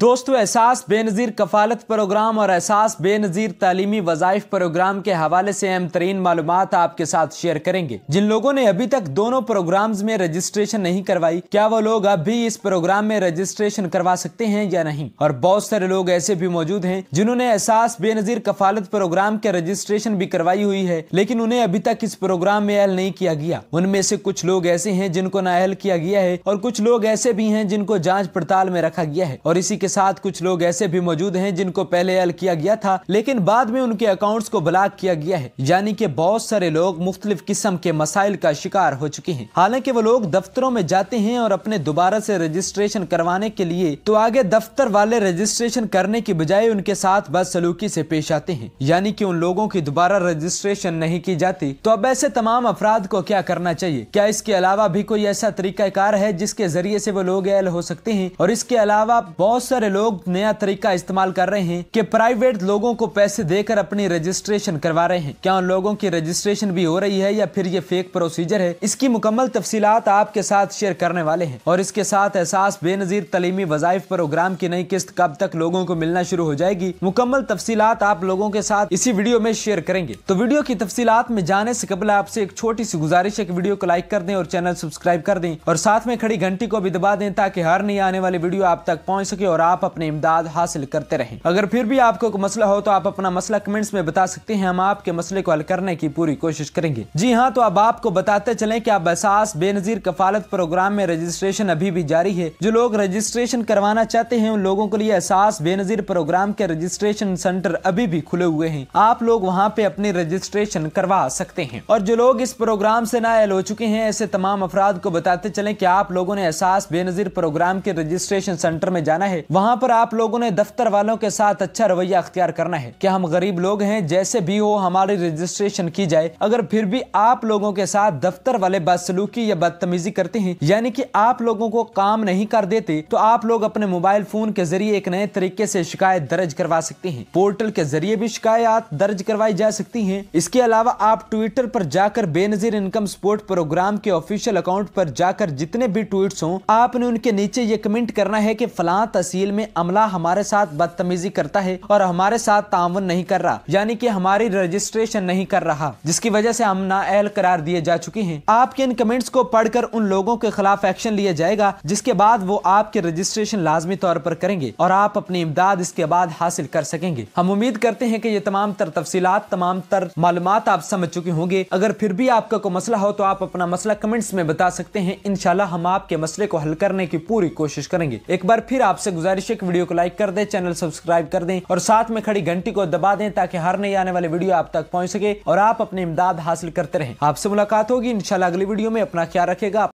दोस्तों एहसास बेनज़ीर कफालत प्रोग्राम और एहसास बेनज़ीर तालीमी वज़ाइफ प्रोग्राम के हवाले से अहम तरीन मालूम आपके साथ शेयर करेंगे जिन लोगों ने अभी तक दोनों प्रोग्राम्स में रजिस्ट्रेशन नहीं करवाई क्या वो लोग अब भी इस प्रोग्राम में रजिस्ट्रेशन करवा सकते हैं या नहीं और बहुत सारे लोग ऐसे भी मौजूद हैं जिन्होंने एहसास बेनज़ीर कफालत प्रोग्राम के रजिस्ट्रेशन भी करवाई हुई है लेकिन उन्हें अभी तक इस प्रोग्राम में अहल नहीं किया गया उनमें से कुछ लोग ऐसे है जिनको अहल किया गया है और कुछ लोग ऐसे भी है जिनको जाँच पड़ताल में रखा गया है और इसी के साथ कुछ लोग ऐसे भी मौजूद हैं जिनको पहले एल किया गया था लेकिन बाद में उनके अकाउंट्स को ब्लॉक किया गया है यानी कि बहुत सारे लोग मुख्तलिफ किस्म के मसाइल का शिकार हो चुके हैं हालांकि वो लोग दफ्तरों में जाते हैं और अपने दोबारा से रजिस्ट्रेशन करवाने के लिए तो आगे दफ्तर वाले रजिस्ट्रेशन करने की बजाय उनके साथ बदसलूकी से पेश आते हैं यानी कि उन लोगों की दोबारा रजिस्ट्रेशन नहीं की जाती तो अब ऐसे तमाम अफराद को क्या करना चाहिए क्या इसके अलावा भी कोई ऐसा तरीकाकार है जिसके जरिए से वो लोग एल हो सकते हैं और इसके अलावा बहुत सारे लोग नया तरीका इस्तेमाल कर रहे हैं कि प्राइवेट लोगों को पैसे देकर अपनी रजिस्ट्रेशन करवा रहे हैं क्या उन लोगों की रजिस्ट्रेशन भी हो रही है या फिर ये फेक प्रोसीजर है इसकी मुकम्मल तफसीत आपके साथ शेयर करने वाले हैं और इसके साथ एहसास बेनजीर तलीमी वजायफ प्रोग्राम की नई किस्त कब तक लोगों को मिलना शुरू हो जाएगी मुकम्मल तफसीत आप लोगों के साथ इसी वीडियो में शेयर करेंगे तो वीडियो की तफसीत में जाने ऐसी कबल आपसे एक छोटी सी गुजारिश है की वीडियो को लाइक कर दें और चैनल सब्सक्राइब कर दें और साथ में खड़ी घंटी को भी दबा दें ताकि हर नहीं आने वाली वीडियो आप तक पहुँच सके और आप अपने इमदाद हासिल करते रहें अगर फिर भी आपको कोई मसला हो तो आप अपना मसला कमेंट्स में बता सकते हैं हम आपके मसले को हल करने की पूरी कोशिश करेंगे जी हाँ तो अब आपको बताते चले की आप एहसास बेनजीर कफालत प्रोग्राम में रजिस्ट्रेशन अभी भी जारी है जो लोग रजिस्ट्रेशन करवाना चाहते हैं उन लोगों के लिए एहसास बेनजीर प्रोग्राम के रजिस्ट्रेशन सेंटर अभी भी खुले हुए हैं आप लोग वहाँ पे अपने रजिस्ट्रेशन करवा सकते हैं और जो लोग इस प्रोग्राम से नायल हो चुके हैं ऐसे तमाम अफराद को बताते चले की आप लोगों ने एहसास बेनजीर प्रोग्राम के रजिस्ट्रेशन सेंटर में जाना है वहाँ पर आप लोगों ने दफ्तर वालों के साथ अच्छा रवैया अख्तियार करना है क्या हम गरीब लोग हैं जैसे भी हो हमारी रजिस्ट्रेशन की जाए अगर फिर भी आप लोगों के साथ दफ्तर वाले बदसलूकी या बदतमीजी करते हैं यानी कि आप लोगों को काम नहीं कर देते तो आप लोग अपने मोबाइल फोन के जरिए एक नए तरीके से शिकायत दर्ज करवा सकते हैं पोर्टल के जरिए भी शिकायत दर्ज करवाई जा सकती है इसके अलावा आप ट्विटर पर जाकर बेनजीर इनकम सपोर्ट प्रोग्राम के ऑफिशियल अकाउंट पर जाकर जितने भी ट्वीट हो आपने उनके नीचे ये कमेंट करना है की फला तस्वीर तहसील में अमला हमारे साथ बदतमीजी करता है और हमारे साथ ताउन नहीं कर रहा यानी की हमारी रजिस्ट्रेशन नहीं कर रहा जिसकी वजह से हम अहल करार दिए जा चुके हैं आपके इन कमेंट्स को पढ़कर उन लोगों के खिलाफ एक्शन लिया जाएगा जिसके बाद वो आपके रजिस्ट्रेशन लाजमी तौर पर करेंगे और आप अपनी इमदाद इसके बाद हासिल कर सकेंगे हम उम्मीद करते हैं की ये तमाम तर तफसीत तमाम तर मालूम आप समझ चुके होंगे अगर फिर भी आपका कोई मसला हो तो आप अपना मसला कमेंट्स में बता सकते हैं इनशाला हम आपके मसले को हल करने की पूरी कोशिश करेंगे एक बार फिर आपसे गुजारिश है कि वीडियो को लाइक कर दें चैनल सब्सक्राइब कर दें और साथ में खड़ी घंटी को दबा दें ताकि हर नई आने वाली वीडियो आप तक पहुंच सके और आप अपनी इमदाद हासिल करते रहें आपसे मुलाकात होगी इंशाल्लाह अगली वीडियो में अपना क्या रखेगा